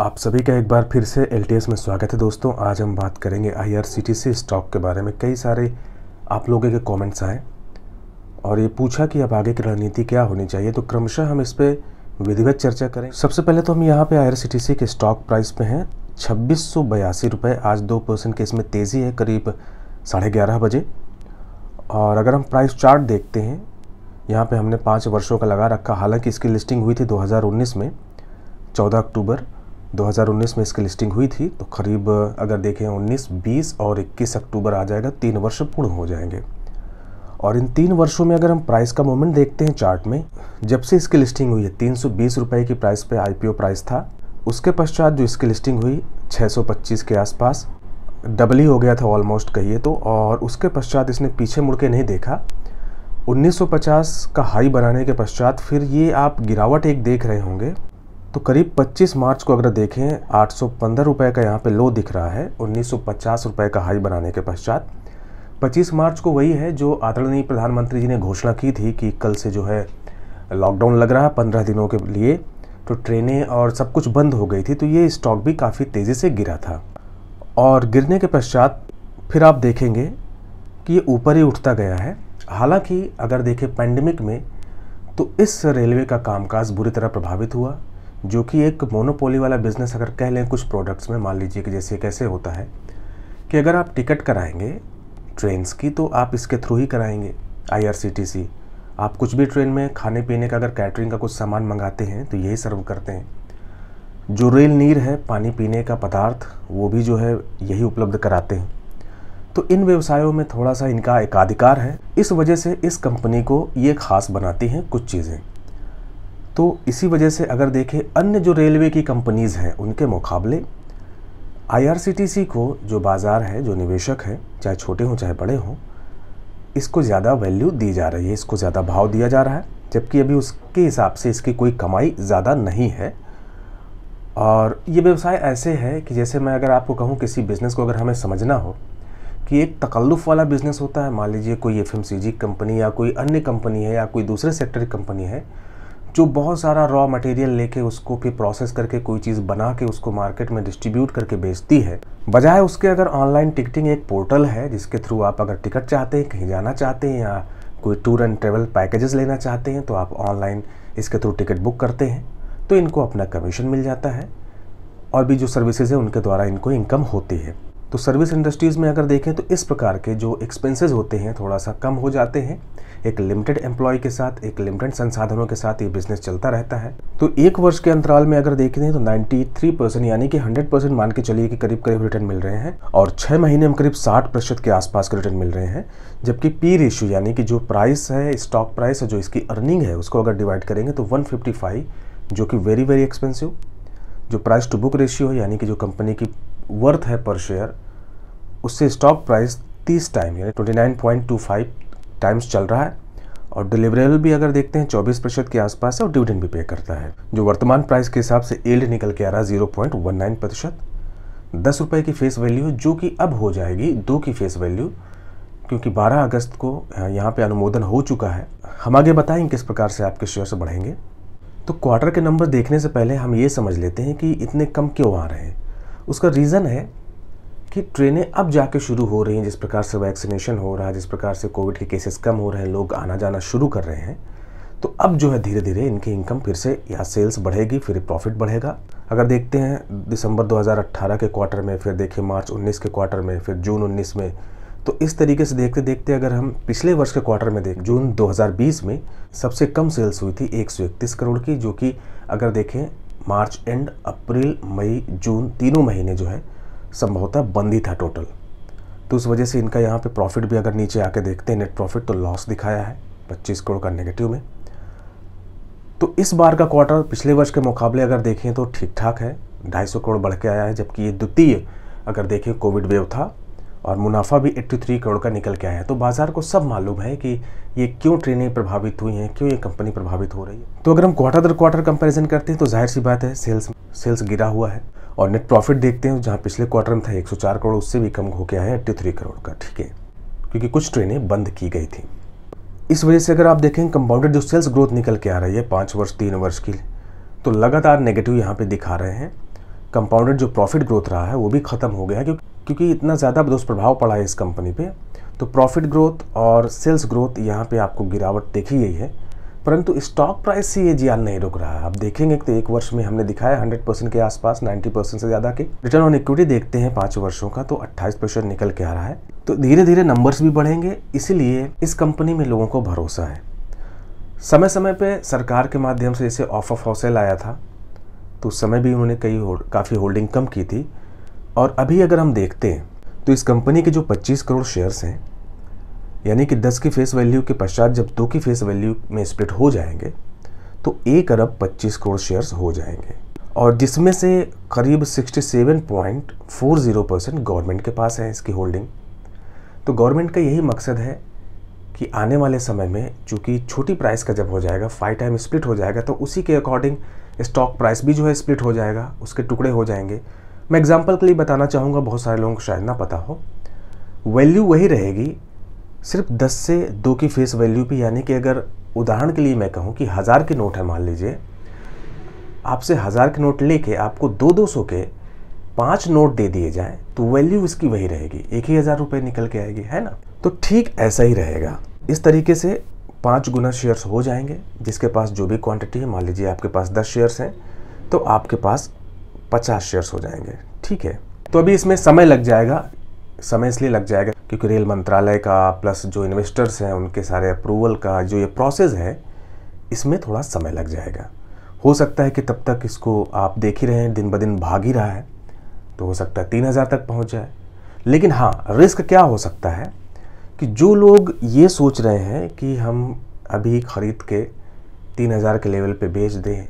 आप सभी का एक बार फिर से एल में स्वागत है दोस्तों आज हम बात करेंगे आईआरसीटीसी स्टॉक के बारे में कई सारे आप लोगों के कमेंट्स आए और ये पूछा कि अब आगे की रणनीति क्या होनी चाहिए तो क्रमशः हम इस पर विधिवत चर्चा करें सबसे पहले तो हम यहाँ पे आईआरसीटीसी के स्टॉक प्राइस पे हैं छब्बीस रुपए आज दो परसेंट के इसमें तेज़ी है करीब साढ़े ग्यारह बजे और अगर हम प्राइस चार्ट देखते हैं यहाँ पे हमने पाँच वर्षों का लगा रखा हालांकि इसकी लिस्टिंग हुई थी 2019 में 14 अक्टूबर 2019 में इसकी लिस्टिंग हुई थी तो करीब अगर देखें 19, 20 और 21 अक्टूबर आ जाएगा तीन वर्ष पूर्ण हो जाएंगे और इन तीन वर्षों में अगर हम प्राइस का मूवमेंट देखते हैं चार्ट में जब से इसकी लिस्टिंग हुई है तीन रुपए की प्राइस पे आईपीओ प्राइस था उसके पश्चात जो इसकी लिस्टिंग हुई 625 के आसपास डबल ही हो गया था ऑलमोस्ट कहिए तो और उसके पश्चात इसने पीछे मुड़ के नहीं देखा 1950 का हाई बनाने के पश्चात फिर ये आप गिरावट एक देख रहे होंगे तो करीब 25 मार्च को अगर देखें आठ सौ का यहाँ पे लो दिख रहा है 1950 रुपए का हाई बनाने के पश्चात 25 मार्च को वही है जो आदरणीय प्रधानमंत्री जी ने घोषणा की थी कि कल से जो है लॉकडाउन लग रहा है पंद्रह दिनों के लिए तो ट्रेनें और सब कुछ बंद हो गई थी तो ये स्टॉक भी काफ़ी तेज़ी से गिरा था और गिरने के पश्चात फिर आप देखेंगे कि ये ऊपर ही उठता गया है हालांकि अगर देखें पैंडमिक में तो इस रेलवे का कामकाज बुरी तरह प्रभावित हुआ जो कि एक मोनोपोली वाला बिज़नेस अगर कह लें कुछ प्रोडक्ट्स में मान लीजिए कि जैसे कैसे होता है कि अगर आप टिकट कराएंगे ट्रेन्स की तो आप इसके थ्रू ही कराएंगे आईआरसीटीसी आप कुछ भी ट्रेन में खाने पीने का अगर कैटरिंग का कुछ सामान मंगाते हैं तो यही सर्व करते हैं जो रेल नीर है पानी पीने का पदार्थ वो भी जो है यही उपलब्ध कराते हैं तो इन व्यवसायों में थोड़ा सा इनका एकाधिकार है इस वजह से इस कंपनी को ये खास बनाती हैं कुछ चीज़ें तो इसी वजह से अगर देखें अन्य जो रेलवे की कंपनीज़ हैं उनके मुकाबले आईआरसीटीसी को जो बाज़ार है जो निवेशक है चाहे छोटे हों चाहे बड़े हों इसको ज़्यादा वैल्यू दी जा रही है इसको ज़्यादा भाव दिया जा रहा है जबकि अभी उसके हिसाब से इसकी कोई कमाई ज़्यादा नहीं है और ये व्यवसाय ऐसे है कि जैसे मैं अगर आपको कहूँ किसी बिज़नेस को अगर हमें समझना हो कि एक तकल्लुफ़ वाला बिज़नेस होता है मान लीजिए कोई एफ कंपनी या कोई अन्य कंपनी है या कोई दूसरे सेक्टर की कंपनी है जो बहुत सारा रॉ मटेरियल लेके उसको फिर प्रोसेस करके कोई चीज़ बना के उसको मार्केट में डिस्ट्रीब्यूट करके बेचती है बजाय उसके अगर ऑनलाइन टिकटिंग एक पोर्टल है जिसके थ्रू आप अगर टिकट चाहते हैं कहीं जाना चाहते हैं या कोई टूर एंड ट्रेवल पैकेजेस लेना चाहते हैं तो आप ऑनलाइन इसके थ्रू टिकट बुक करते हैं तो इनको अपना कमीशन मिल जाता है और भी जो सर्विसेज है उनके द्वारा इनको इनकम होती है तो सर्विस इंडस्ट्रीज़ में अगर देखें तो इस प्रकार के जो एक्सपेंसेस होते हैं थोड़ा सा कम हो जाते हैं एक लिमिटेड एम्प्लॉय के साथ एक लिमिटेड संसाधनों के साथ ये बिजनेस चलता रहता है तो एक वर्ष के अंतराल में अगर देखें तो 93 परसेंट यानी कि 100 परसेंट मान के चलिए कि करीब करीब रिटर्न मिल रहे हैं और छः महीने में करीब 60 प्रतिशत के आसपास के रिटर्न मिल रहे हैं जबकि पी रेशियो यानी कि जो प्राइस है स्टॉक प्राइस है जो इसकी अर्निंग है उसको अगर डिवाइड करेंगे तो वन जो कि वेरी वेरी एक्सपेंसिव जो प्राइस टू बुक रेशियो है यानी कि जो कंपनी की वर्थ है पर शेयर उससे स्टॉक प्राइस 30 टाइम यानी 29.25 टाइम्स चल रहा है और डिलीवरेबल भी अगर देखते हैं 24 प्रतिशत के आसपास है और डिविडेंड भी पे करता है जो वर्तमान प्राइस के हिसाब से एल्ड निकल के आ रहा है जीरो पॉइंट वन नाइन प्रतिशत दस रुपये की फेस वैल्यू जो कि अब हो जाएगी दो की फेस वैल्यू क्योंकि 12 अगस्त को यहाँ पे अनुमोदन हो चुका है हम आगे बताएं किस प्रकार से आपके शेयर्स बढ़ेंगे तो क्वार्टर के नंबर देखने से पहले हम ये समझ लेते हैं कि इतने कम क्यों आ रहे हैं उसका रीज़न है कि ट्रेनें अब जाके शुरू हो रही हैं जिस प्रकार से वैक्सीनेशन हो रहा है जिस प्रकार से कोविड के केसेस कम हो रहे हैं लोग आना जाना शुरू कर रहे हैं तो अब जो है धीरे धीरे इनकी इनकम फिर से या सेल्स बढ़ेगी फिर प्रॉफिट बढ़ेगा अगर देखते हैं दिसंबर 2018 के क्वार्टर में फिर देखिए मार्च 19 के क्वार्टर में फिर जून 19 में तो इस तरीके से देखते देखते अगर हम पिछले वर्ष के क्वार्टर में देखें जून 2020 में सबसे कम सेल्स हुई थी एक करोड़ की जो कि अगर देखें मार्च एंड अप्रैल मई जून तीनों महीने जो है संभवतः बंद ही था टोटल तो उस वजह से इनका यहाँ पे प्रॉफिट भी अगर नीचे आके देखते हैं नेट प्रॉफिट तो लॉस दिखाया है 25 करोड़ का नेगेटिव में तो इस बार का क्वार्टर पिछले वर्ष के मुकाबले अगर देखें तो ठीक ठाक है ढाई करोड़ बढ़ के आया है जबकि ये द्वितीय अगर देखें कोविड वेव था और मुनाफा भी 83 करोड़ का निकल के आया है तो बाज़ार को सब मालूम है कि ये क्यों ट्रेनें प्रभावित हुई हैं क्यों ये कंपनी प्रभावित हो रही है तो अगर हम क्वार्टर दर क्वार्टर कंपैरिजन करते हैं तो जाहिर सी बात है सेल्स सेल्स गिरा हुआ है और नेट प्रॉफिट देखते हैं जहाँ पिछले क्वार्टर में था एक करोड़ उससे भी कम गया आया एट्टी थ्री करोड़ का ठीक है क्योंकि कुछ ट्रेनें बंद की गई थी इस वजह से अगर आप देखें कंपाउंडेड जो सेल्स ग्रोथ निकल के आ रही है पाँच वर्ष तीन वर्ष की तो लगातार नेगेटिव यहाँ पर दिखा रहे हैं कंपाउंडेड जो प्रॉफिट ग्रोथ रहा है वो भी ख़त्म हो गया है क्योंकि क्योंकि इतना ज़्यादा दुष्प्रभाव पड़ा है इस कंपनी पे तो प्रॉफिट ग्रोथ और सेल्स ग्रोथ यहाँ पे आपको गिरावट देखी गई है परंतु स्टॉक प्राइस से ये जियान नहीं रुक रहा है आप देखेंगे तो एक वर्ष में हमने दिखाया हंड्रेड परसेंट के आसपास नाइन्टी परसेंट से ज़्यादा के रिटर्न ऑन इक्विटी देखते हैं पाँच वर्षों का तो अट्ठाईस परसेंट निकल के आ रहा है तो धीरे धीरे नंबर्स भी बढ़ेंगे इसीलिए इस कंपनी में लोगों को भरोसा है समय समय पर सरकार के माध्यम से जैसे ऑफ ऑफ हाउसेल आया था तो उस समय भी उन्होंने कई होल्ड काफ़ी होल्डिंग कम की थी और अभी अगर हम देखते हैं तो इस कंपनी के जो 25 करोड़ शेयर्स हैं यानी कि 10 की फेस वैल्यू के पश्चात जब दो की फेस वैल्यू में स्प्लिट हो जाएंगे तो एक अरब 25 करोड़ शेयर्स हो जाएंगे और जिसमें से करीब 67.40 परसेंट गवर्नमेंट के पास है इसकी होल्डिंग तो गवर्नमेंट का यही मकसद है कि आने वाले समय में चूँकि छोटी प्राइस का जब हो जाएगा फाइव टाइम स्प्लिट हो जाएगा तो उसी के अकॉर्डिंग स्टॉक प्राइस भी जो है स्प्लिट हो जाएगा उसके टुकड़े हो जाएंगे मैं एग्जाम्पल के लिए बताना चाहूँगा बहुत सारे लोगों को शायद ना पता हो वैल्यू वही रहेगी सिर्फ दस से दो की फेस वैल्यू पे यानी कि अगर उदाहरण के लिए मैं कहूँ कि हज़ार के नोट है मान लीजिए आपसे हज़ार के नोट लेके आपको दो दो सौ के पाँच नोट दे दिए जाएँ तो वैल्यू इसकी वही रहेगी एक ही हज़ार रुपये निकल के आएगी है ना तो ठीक ऐसा ही रहेगा इस तरीके से पाँच गुना शेयर्स हो जाएंगे जिसके पास जो भी क्वांटिटी है मान लीजिए आपके पास दस शेयर्स हैं तो आपके पास पचास शेयर्स हो जाएंगे ठीक है तो अभी इसमें समय लग जाएगा समय इसलिए लग जाएगा क्योंकि रेल मंत्रालय का प्लस जो इन्वेस्टर्स हैं उनके सारे अप्रूवल का जो ये प्रोसेस है इसमें थोड़ा समय लग जाएगा हो सकता है कि तब तक इसको आप देख ही रहे हैं दिन ब दिन भाग ही रहा है तो हो सकता है तीन हज़ार तक पहुंच जाए लेकिन हाँ रिस्क क्या हो सकता है कि जो लोग ये सोच रहे हैं कि हम अभी ख़रीद के तीन हज़ार के लेवल पे बेच दें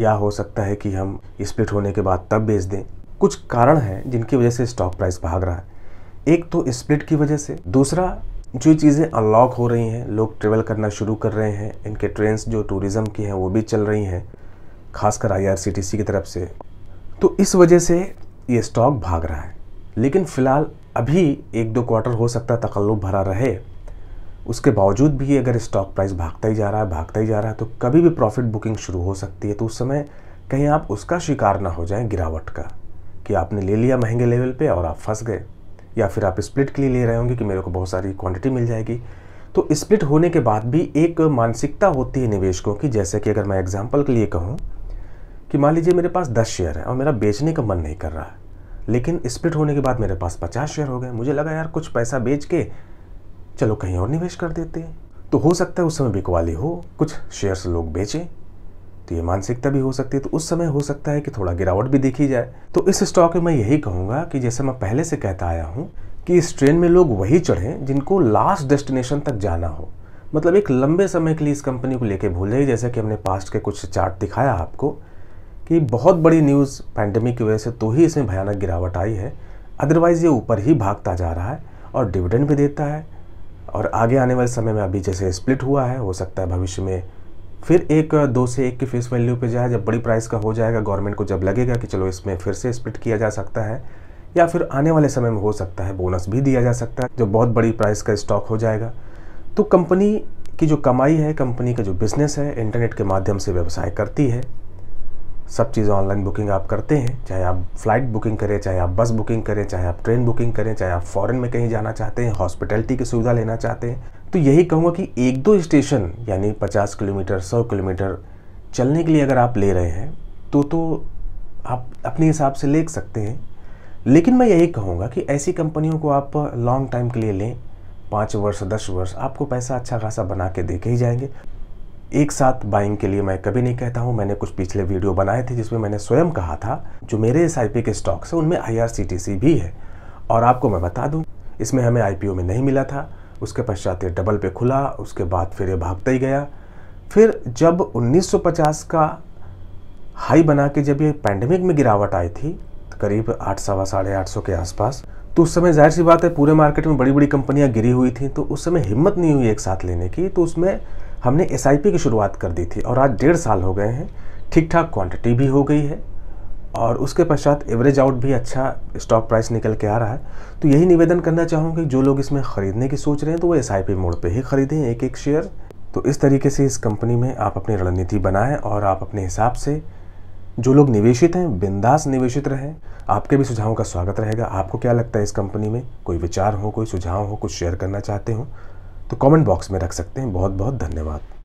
या हो सकता है कि हम स्प्लिट होने के बाद तब बेच दें कुछ कारण हैं जिनकी वजह से स्टॉक प्राइस भाग रहा है एक तो स्प्लिट की वजह से दूसरा जो चीज़ें अनलॉक हो रही हैं लोग ट्रेवल करना शुरू कर रहे हैं इनके ट्रेन्स जो टूरिज़्म की हैं वो भी चल रही हैं खासकर आईआरसीटीसी की तरफ से तो इस वजह से ये स्टॉक भाग रहा है लेकिन फ़िलहाल अभी एक दो क्वार्टर हो सकता है तकल्लुब भरा रहे उसके बावजूद भी अगर स्टॉक प्राइस भागता ही जा रहा है भागता ही जा रहा है तो कभी भी प्रॉफिट बुकिंग शुरू हो सकती है तो उस समय कहीं आप उसका शिकार ना हो जाए गिरावट का कि आपने ले लिया महंगे लेवल पे और आप फंस गए या फिर आप स्प्लिट के लिए ले रहे होंगे कि मेरे को बहुत सारी क्वांटिटी मिल जाएगी तो स्प्लिट होने के बाद भी एक मानसिकता होती है निवेशकों की जैसे कि अगर मैं एग्जाम्पल के लिए कहूँ कि मान लीजिए मेरे पास दस शेयर है और मेरा बेचने का मन नहीं कर रहा है लेकिन स्प्लिट होने के बाद मेरे पास पचास शेयर हो गए मुझे लगा यार कुछ पैसा बेच के चलो कहीं और निवेश कर देते तो हो सकता है उस समय बिकवाली हो कुछ शेयर्स लोग बेचें तो ये मानसिकता भी हो सकती है तो उस समय हो सकता है कि थोड़ा गिरावट भी देखी जाए तो इस स्टॉक में मैं यही कहूँगा कि जैसे मैं पहले से कहता आया हूँ कि इस ट्रेन में लोग वही चढ़ें जिनको लास्ट डेस्टिनेशन तक जाना हो मतलब एक लंबे समय के लिए इस कंपनी को लेके भूल जाइए जैसे कि हमने पास्ट के कुछ चार्ट दिखाया आपको कि बहुत बड़ी न्यूज़ पैंडेमिक की वजह से तो ही इसमें भयानक गिरावट आई है अदरवाइज़ ये ऊपर ही भागता जा रहा है और डिविडेंड भी देता है और आगे आने वाले समय में अभी जैसे स्प्लिट हुआ है हो सकता है भविष्य में फिर एक दो से एक की फेस वैल्यू पे जाए जब बड़ी प्राइस का हो जाएगा गवर्नमेंट को जब लगेगा कि चलो इसमें फिर से स्प्लिट किया जा सकता है या फिर आने वाले समय में हो सकता है बोनस भी दिया जा सकता है जो बहुत बड़ी प्राइस का स्टॉक हो जाएगा तो कंपनी की जो कमाई है कंपनी का जो बिज़नेस है इंटरनेट के माध्यम से व्यवसाय करती है सब चीज़ें ऑनलाइन बुकिंग आप करते हैं चाहे आप फ्लाइट बुकिंग करें चाहे आप बस बुकिंग करें चाहे आप ट्रेन बुकिंग करें चाहे आप फॉरेन में कहीं जाना चाहते हैं हॉस्पिटैलिटी की सुविधा लेना चाहते हैं तो यही कहूँगा कि एक दो स्टेशन यानी पचास किलोमीटर सौ किलोमीटर चलने के लिए अगर आप ले रहे हैं तो तो आप अपने हिसाब से ले सकते हैं लेकिन मैं यही कहूँगा कि ऐसी कंपनियों को आप लॉन्ग टाइम के लिए लें पाँच वर्ष दस वर्ष आपको पैसा अच्छा खासा बना के दे के ही जाएंगे एक साथ बाइंग के लिए मैं कभी नहीं कहता हूँ मैंने कुछ पिछले वीडियो बनाए थे जिसमें मैंने स्वयं कहा था जो मेरे एस के स्टॉक्स हैं उनमें आई भी है और आपको मैं बता दूँ इसमें हमें आई में नहीं मिला था उसके पश्चात ये डबल पे खुला उसके बाद फिर ये भागता ही गया फिर जब 1950 का हाई बना के जब ये पैंडमिक में गिरावट आई थी तो करीब आठ सवा साढ़े आठ सौ के आसपास तो उस समय जाहिर सी बात है पूरे मार्केट में बड़ी बड़ी कंपनियां गिरी हुई थी तो उस समय हिम्मत नहीं हुई एक साथ लेने की तो उसमें हमने एस की शुरुआत कर दी थी और आज डेढ़ साल हो गए हैं ठीक ठाक क्वांटिटी भी हो गई है और उसके पश्चात एवरेज आउट भी अच्छा स्टॉक प्राइस निकल के आ रहा है तो यही निवेदन करना चाहूँगा कि जो लोग इसमें ख़रीदने की सोच रहे हैं तो वो एस मोड़ पर ही ख़रीदें एक एक शेयर तो इस तरीके से इस कंपनी में आप अपनी रणनीति बनाएं और आप अपने हिसाब से जो लोग निवेशित हैं बिंदास निवेशित रहें आपके भी सुझावों का स्वागत रहेगा आपको क्या लगता है इस कंपनी में कोई विचार हो कोई सुझाव हो कुछ शेयर करना चाहते हो तो कमेंट बॉक्स में रख सकते हैं बहुत बहुत धन्यवाद